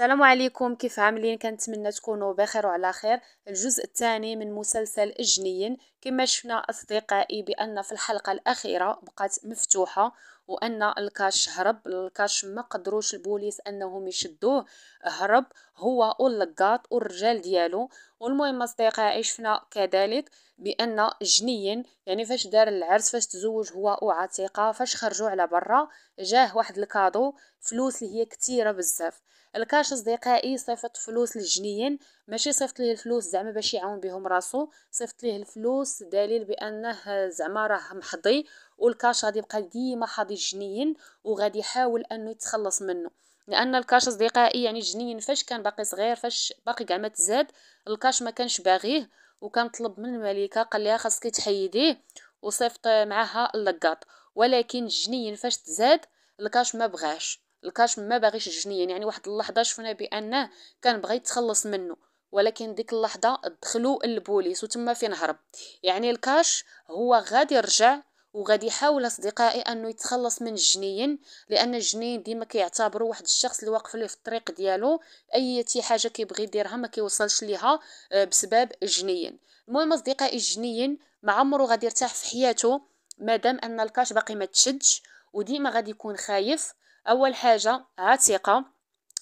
السلام عليكم كيف عاملين كنتمنى تكونوا بخير وعلى خير الجزء الثاني من مسلسل جنين كما شفنا اصدقائي بان في الحلقه الاخيره بقات مفتوحه وان الكاش هرب الكاش ما قدروش البوليس انهم يشدوه هرب هو واللقاط والرجال ديالو والمهم اصدقائي شفنا كذلك بان جنين يعني فاش دار العرس فاش تزوج هو وعتيقه فاش خرجوا على برا جاه واحد الكادو فلوس اللي هي كثيره بزاف الكاش اصدقائي صيفط فلوس للجنيين ماشي صيفط ليه الفلوس زعما باش يعاون بهم راسو صيفط ليه الفلوس دليل بانه زعما راه محضي والكاش غادي يبقى ديما حاضي الجنيين وغادي يحاول انه يتخلص منه لان الكاش اصدقائي يعني الجنيين فاش كان باقي صغير فاش باقي كاع ما تزاد الكاش ما كانش باغيه وكان طلب من الملكه قال لها خاصك تحيديه وصيفط معها اللقاط ولكن الجنيين فاش تزاد الكاش ما بغاش الكاش ما باغيش الجنيه يعني واحد اللحظه شفنا بانه كان بغى يتخلص منه ولكن ديك اللحظه دخلوا البوليس وتما فين هرب يعني الكاش هو غادي يرجع وغادي يحاول اصدقائي انه يتخلص من الجنين لان الجنين ديما كيعتبروا واحد الشخص اللي واقف ليه في الطريق ديالو اي حاجه كيبغي يديرها ما كيوصلش ليها آه، بسبب الجنين المهم اصدقائي الجنين ما عمرو غادي يرتاح في حياته مادام ان الكاش باقي ما تشدش وديما غادي يكون خايف اول حاجه عتيقه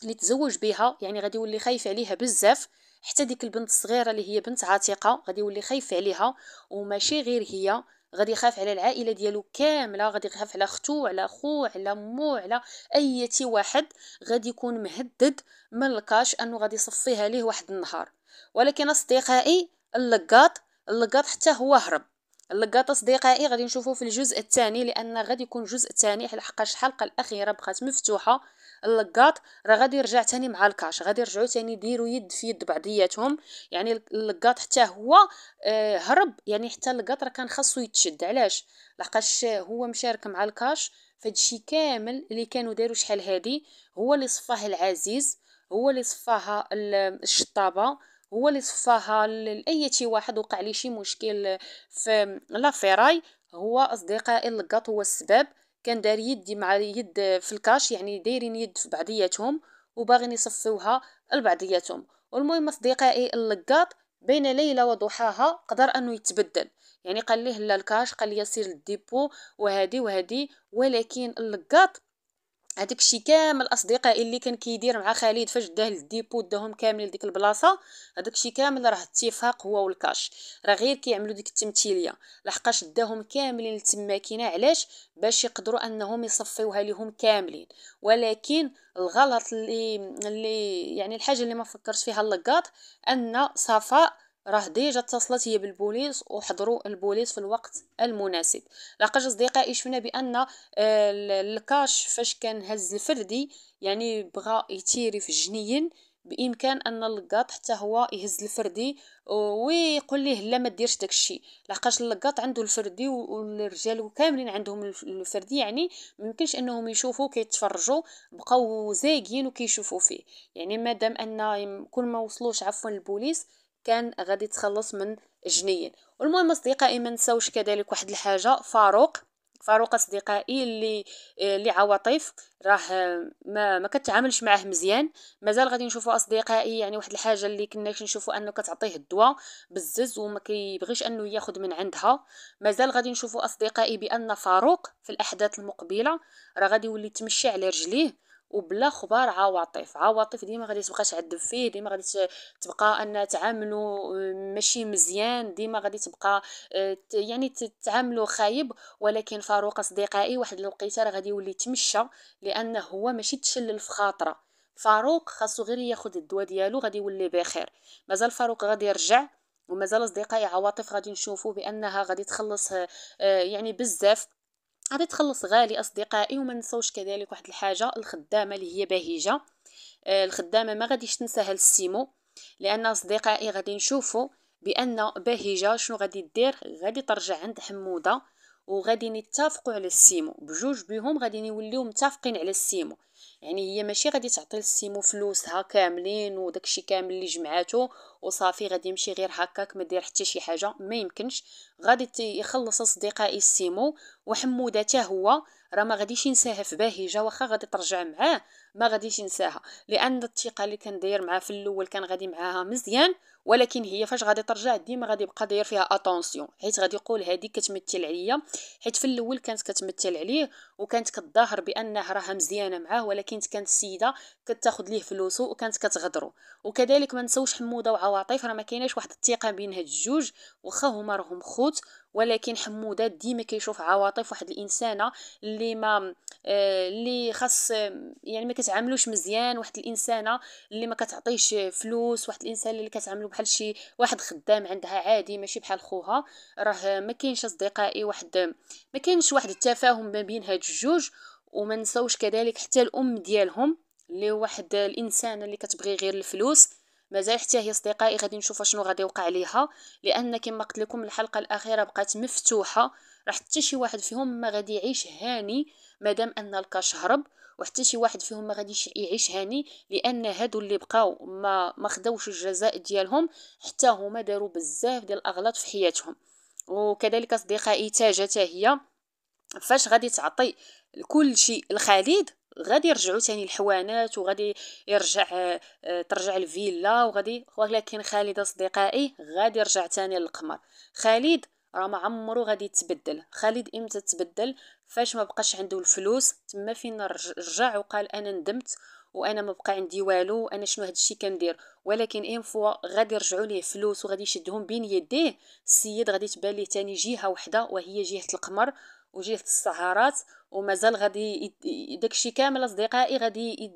اللي تزوج بها يعني غادي يولي خايف عليها بزاف حتى ديك البنت الصغيره اللي هي بنت عتيقه غادي يولي خايف عليها وماشي غير هي غادي يخاف على العائله ديالو كامله غادي يخاف على اختو على خوه على مو على اي واحد غادي يكون مهدد من الكاش انه غادي يصفيها ليه واحد النهار ولكن اصدقائي اللقاط اللقاط حتى هو هرب اللقاطه اصدقائي غادي نشوفوه في الجزء الثاني لان غادي يكون جزء ثاني لحقاش الحلقه الاخيره بقات مفتوحه اللقاط راه غادي يرجع تاني مع الكاش غادي يرجعوا تاني يديروا يد في يد بعضياتهم يعني اللقاط حتى هو آه، هرب يعني حتى اللقاط راه كان خاصو يتشد علاش لحقاش هو مشارك مع الكاش فهادشي كامل اللي كانوا داروا شحال هادي هو اللي صفاه العزيز هو اللي صفاها الشطابه هو اللي صفاها لاي شي واحد وقع ليه شي مشكل في لافيراي هو اصدقائي اللقاط هو السباب كان دار يدي مع يد في الكاش يعني دايرين يد في بعضياتهم وباغين يصفوها لبعضياتهم والمهم اصدقائي اللقاط بين ليلة وضحاها قدر انه يتبدل يعني قال ليه لا الكاش قال لي سير للديبو وهذه وهذه ولكن اللقاط هذاك الشيء كامل اصدقائي اللي كان كيدير مع خالد فاش داه للديبو داهم كاملين لديك البلاصه هذاك الشيء كامل راه اتفاق هو والكاش راه غير كيعملوا ديك التمثيليه لحقاش داهم كاملين لتما كاينه علاش باش يقدروا انهم يصفيوها لهم كاملين ولكن الغلط اللي اللي يعني الحاجه اللي ما فكرش فيها اللقاط ان صفاء راه ديجا اتصلت هي بالبوليس وحضروا البوليس في الوقت المناسب لقد اصدقائي شفنا بان آه، الكاش فاش كان هز الفردي يعني بغى يتيري في الجنين بامكان ان القط حتى هو يهز الفردي ويقول ليه لا ما ديرش داكشي الشيء لحقاش عنده الفردي والرجال كاملين عندهم الفردي يعني ممكنش انهم يشوفوا كيتفرجوا بقاو زايقين وكيشوفوا فيه يعني مادام ان كل ما وصلوش عفوا البوليس كان غادي تخلص من جنين والمهم اصدقائي ما نساوش كذلك واحد الحاجه فاروق فاروق اصدقائي اللي اللي عواطف راه ما ما كتعاملش معاه مزيان مازال غادي نشوفوا اصدقائي يعني واحد الحاجه اللي كنا كنشوفوا انه كتعطيه الدواء بالزز وما كيبغيش انه ياخذ من عندها مازال غادي نشوفوا اصدقائي بان فاروق في الاحداث المقبله راه غادي يولي يتمشى على رجليه وبلا خبار عواطف عواطف ديما غادي تبقى تعذب فيه ديما غادي تبقى ان تعاملو آه، ماشي مزيان ديما غادي تبقى آه، يعني تعاملو خايب ولكن فاروق اصدقائي واحد الوقيته راه غادي يولي يتمشى لانه هو ماشي تشلل في خاطره فاروق خاصو غير ياخد الدواء ديالو غادي يولي بخير مازال فاروق غادي يرجع ومازال اصدقائي عواطف غادي نشوفوا بانها غادي تخلص آه، يعني بزاف غادي تخلص غالي اصدقائي وما نساوش كذلك واحد الحاجه الخدامه اللي هي بهيجه آه الخدامه ما غاديش تنساها هالسيمو لان اصدقائي غادي نشوفوا بان بهيجه شنو غادي دير غادي ترجع عند حموده وغادي يتفقوا على السيمو بجوج بهم غادي يوليو متفقين على السيمو يعني هي ماشي غادي تعطي للسيمو فلوسها كاملين وداكشي كامل اللي جمعاتو وصافي غادي يمشي غير هكاك ما دير حتى شي حاجه ما يمكنش غادي يخلص اصدقائي السيمو وحموده حتى هو راه ما غاديش ينساها في باهجه واخا غادي ترجع معاه ما غاديش ينساها لان الثقه اللي كان داير معاه في الاول كان غادي معاها مزيان ولكن هي فاش غادي ترجع ديما غادي يبقى داير فيها اتونسيون حيت غادي يقول هذه كتمثل عليا حيت في الاول كانت كتمثل عليه وكانت كتظاهر بانه راها مزيانه معاه ولكن كانت السيده كتاخذ ليه فلوسه وكانت كتغدرو وكذلك ما نساوش حموده وعواطف راه ما كايناش واحد الثقه بين هاد الجوج واخا هما راهم خوت ولكن حموده ديما كيشوف عواطف واحد الانسانه اللي ما آه، اللي خاص يعني ما كتعاملوش مزيان واحد الانسانه اللي ما كتعطيش فلوس واحد الانسان اللي كتعاملو بحال شي واحد خدام عندها عادي ماشي بحال خوها راه ما كاينش اصدقائي واحد ما كاينش واحد التفاهم ما بين هاد الجوج وما نساوش كذلك حتى الام ديالهم اللي واحد الانسانه اللي كتبغي غير الفلوس مازال حتى هي اصدقائي غادي نشوف شنو غادي يوقع ليها لان كما قلت لكم الحلقه الاخيره بقات مفتوحه راه حتى شي واحد فيهم ما غادي يعيش هاني مادام ان الكاش هرب وحتى شي واحد فيهم ما غاديش يعيش هاني لان هادو اللي بقاو ما ما خداوش الجزاء ديالهم حتى هما داروا بزاف ديال الاغلاط في حياتهم وكذلك اصدقائي تاجه هي فاش غادي تعطي كل شيء لخالد غادي يرجعوا تاني الحوانات وغادي يرجع آه، آه، ترجع الفيلا وغادي ولكن خالد اصدقائي غادي يرجع تاني للقمر خالد راه ما عمرو غادي يتبدل خالد امتى تبدل فاش ما بقاش عنده الفلوس تما فين رجع وقال انا ندمت وانا ما بقى عندي والو انا شنو هاد الشيء كندير ولكن ان فوا غادي يرجعوا ليه فلوس وغادي يشدهم بين يديه السيد غادي تبان ليه تاني جهه وحده وهي جهه القمر وجهه السهرات ومازال غادي داكشي كامل اصدقائي غادي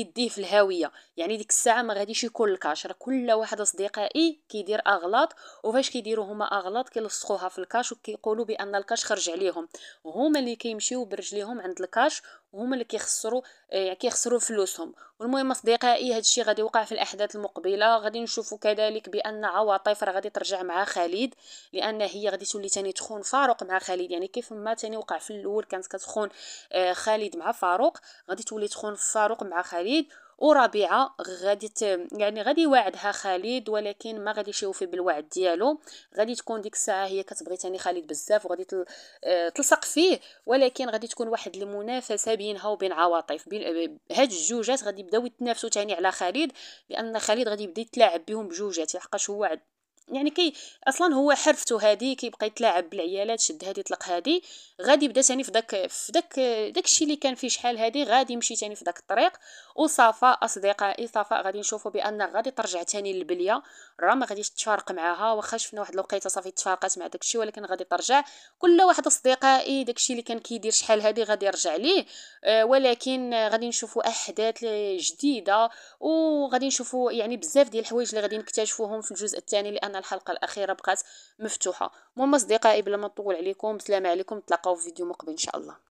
يديه في الهاويه يعني ديك الساعه ما غاديش يكون الكاش راه كل واحد اصدقائي كيدير اغلاط وفاش كيديروا هما اغلاط كيلصقوها في الكاش وكيقولوا بان الكاش خرج عليهم وهما اللي كيمشيو برجليهم عند الكاش وهما اللي كيخسروا يعني كيخسروا فلوسهم والمهم اصدقائي هادشي غادي يوقع في الاحداث المقبله غادي نشوفوا كذلك بان عواطف راه غادي ترجع مع خالد لان هي غادي تولي تاني تخون فاروق مع خالد يعني كيف ما تاني وقع في الاول كانت كتخون آه، خالد مع فاروق غادي تولي تخون فاروق مع خالد ورابعه غادي ت... يعني غادي يوعدها خالد ولكن ما غاديش يوفي بالوعد ديالو غادي تكون ديك الساعه هي كتبغي تاني خالد بزاف وغادي تل... آه، تلصق فيه ولكن غادي تكون واحد المنافسه بينها وبين عواطف بين هاد الجوجات غادي يبداو يتنافسوا تاني على خالد لان خالد غادي يبدا يتلاعب بهم بجوجات لحقاش هو يعني كي اصلا هو حرفته هذه كيبقى يتلاعب بالعيالات شد هذه طلق هذه غادي يبدا ثاني في داك في داك داك الشيء اللي كان فيه شحال هذه غادي يمشي ثاني في داك الطريق وصفاء اصدقائي إيه صفاء غادي نشوفوا بان غادي ترجع ثاني للبليه راه ما غاديش تفارق معاها واخا شفنا واحد الوقيته صافي تفارقات مع داك الشيء ولكن غادي ترجع كل واحد اصدقائي إيه داك الشيء اللي كان كيدير شحال هذه غادي يرجع ليه آه، ولكن غادي نشوفوا احداث جديده وغادي نشوفوا يعني بزاف ديال الحوايج اللي غادي نكتشفوهم في الجزء الثاني لان ان الحلقه الاخيره بقات مفتوحه المهم اصدقائي بلا ما نطول عليكم سلام عليكم نتلاقاو في فيديو مقبل ان شاء الله